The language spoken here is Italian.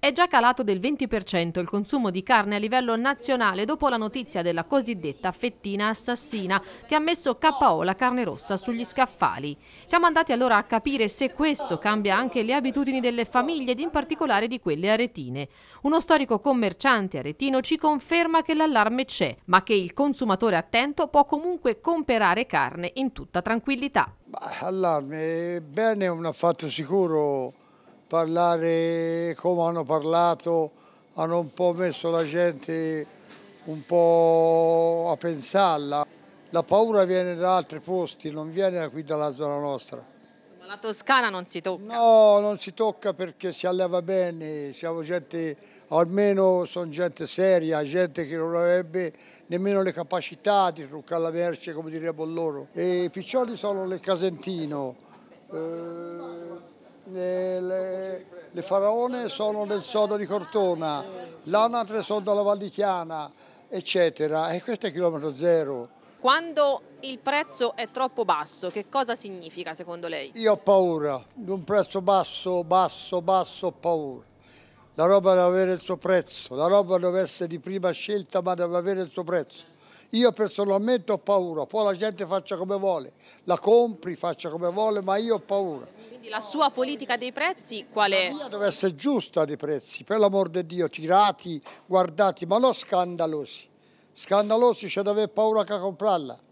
È già calato del 20% il consumo di carne a livello nazionale dopo la notizia della cosiddetta fettina assassina che ha messo KO la carne rossa sugli scaffali. Siamo andati allora a capire se questo cambia anche le abitudini delle famiglie ed in particolare di quelle aretine. Uno storico commerciante aretino ci conferma che l'allarme c'è, ma che il consumatore attento può comunque comprare carne in tutta tranquillità. Allarme, bene un affatto sicuro parlare come hanno parlato, hanno un po' messo la gente un po' a pensarla. La paura viene da altri posti, non viene qui dalla zona nostra. Insomma, la Toscana non si tocca? No, non si tocca perché si alleva bene, siamo gente, almeno sono gente seria, gente che non avrebbe nemmeno le capacità di truccare la merce, come direbbero loro. E i piccioli sono le Casentino. Eh, le, le, le faraone sono del sodo di Cortona, l'anatre sono dalla Valdichiana, eccetera. E questo è chilometro zero. Quando il prezzo è troppo basso, che cosa significa secondo lei? Io ho paura, di un prezzo basso, basso, basso ho paura. La roba deve avere il suo prezzo, la roba deve essere di prima scelta ma deve avere il suo prezzo. Io personalmente ho paura, poi la gente faccia come vuole, la compri, faccia come vuole, ma io ho paura la sua politica dei prezzi qual è? La mia deve essere giusta dei prezzi, per l'amor di Dio, tirati, guardati, ma non scandalosi. Scandalosi c'è da avere paura che comprarla.